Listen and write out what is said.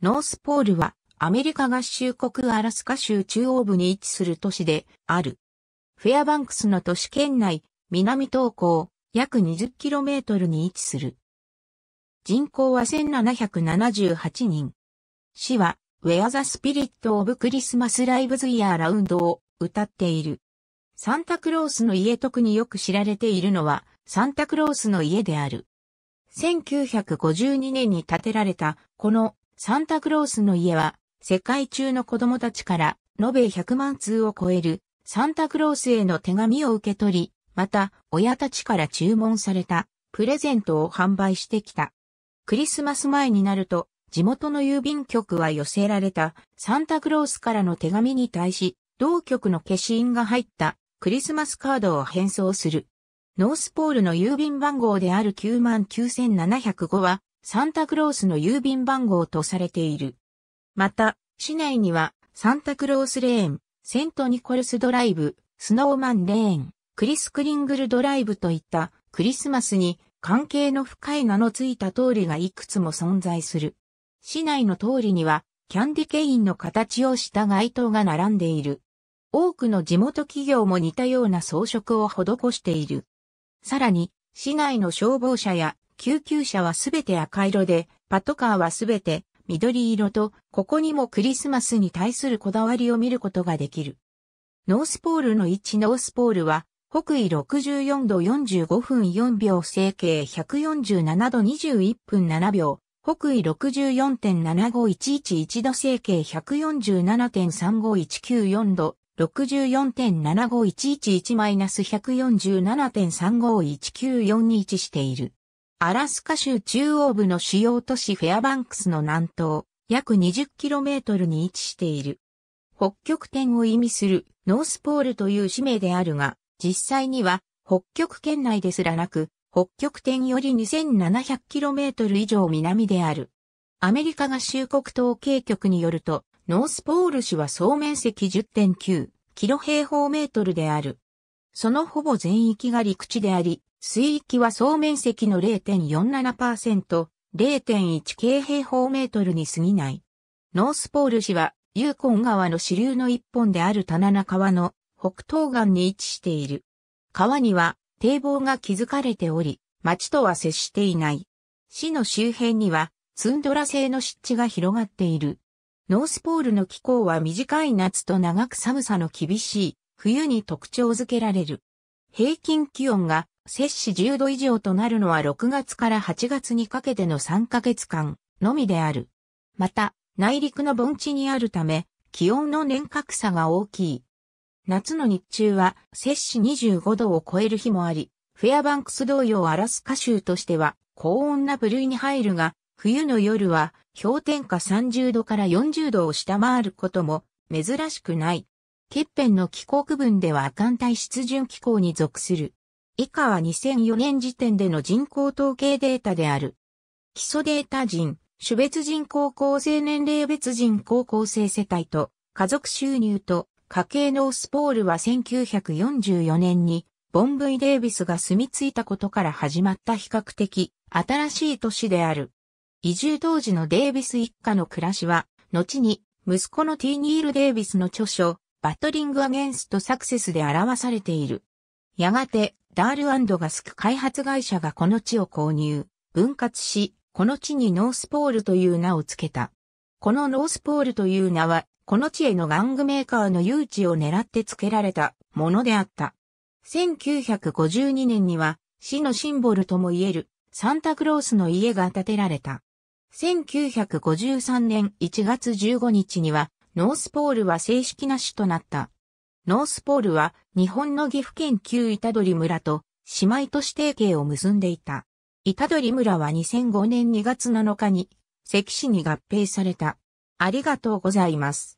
ノースポールはアメリカ合衆国アラスカ州中央部に位置する都市である。フェアバンクスの都市圏内、南東港、約 20km に位置する。人口は1778人。市は、Where the Spirit of Christmas Lives Year Round を歌っている。サンタクロースの家特によく知られているのは、サンタクロースの家である。1952年に建てられた、このサンタクロースの家は、世界中の子供たちから、延べ100万通を超える、サンタクロースへの手紙を受け取り、また、親たちから注文された、プレゼントを販売してきた。クリスマス前になると、地元の郵便局は寄せられたサンタクロースからの手紙に対し、同局の消印が入ったクリスマスカードを返送する。ノースポールの郵便番号である99705はサンタクロースの郵便番号とされている。また、市内には、サンタクロースレーン、セントニコルスドライブ、スノーマンレーン、クリス・クリングルドライブといったクリスマスに関係の深い名のついた通りがいくつも存在する。市内の通りにはキャンディケインの形をした街灯が並んでいる。多くの地元企業も似たような装飾を施している。さらに、市内の消防車や救急車はすべて赤色で、パトカーはすべて緑色と、ここにもクリスマスに対するこだわりを見ることができる。ノースポールの1ノースポールは、北緯64度45分4秒整形147度21分7秒、北緯64.7511度整形147.35194度、6 4 7 5 1 1 1 4 7 3 5 1 9 4置している。アラスカ州中央部の主要都市フェアバンクスの南東、約 20km に位置している。北極点を意味するノースポールという使命であるが、実際には北極圏内ですらなく、北極点より 2700km 以上南である。アメリカ合衆国統計局によると、ノースポール市は総面積10.9キロ平方メートルである。そのほぼ全域が陸地であり、水域は総面積の0.47%、0.1京平方メートルに過ぎない。ノースポール市は、ユーコン川の支流の一本である棚中川の北東岸に位置している。川には堤防が築かれており、町とは接していない。市の周辺にはツンドラ製の湿地が広がっている。ノースポールの気候は短い夏と長く寒さの厳しい冬に特徴づけられる。平均気温が摂氏10度以上となるのは6月から8月にかけての3ヶ月間のみである。また、内陸の盆地にあるため、気温の年較差が大きい。夏の日中は摂氏25度を超える日もあり、フェアバンクス同様アラスカ州としては高温な部類に入るが、冬の夜は氷点下30度から40度を下回ることも珍しくない。欠片の気候区分では寒帯湿潤気候に属する。以下は2004年時点での人口統計データである。基礎データ人、種別人口構成年齢別人口構成世帯と、家族収入と、家計のオスポールは1944年に、ボンブイ・デイビスが住み着いたことから始まった比較的新しい都市である。移住当時のデイビス一家の暮らしは、後に息子のティーニール・デイビスの著書、バトリング・アゲンスト・サクセスで表されている。やがて、ダールガスク開発会社がこの地を購入、分割し、この地にノースポールという名を付けた。このノースポールという名は、この地への玩具メーカーの誘致を狙って付けられたものであった。1952年には、市のシンボルともいえる、サンタクロースの家が建てられた。1953年1月15日には、ノースポールは正式な市となった。ノースポールは日本の岐阜県旧板取村と姉妹都市提携を結んでいた。板取村は2005年2月7日に関市に合併された。ありがとうございます。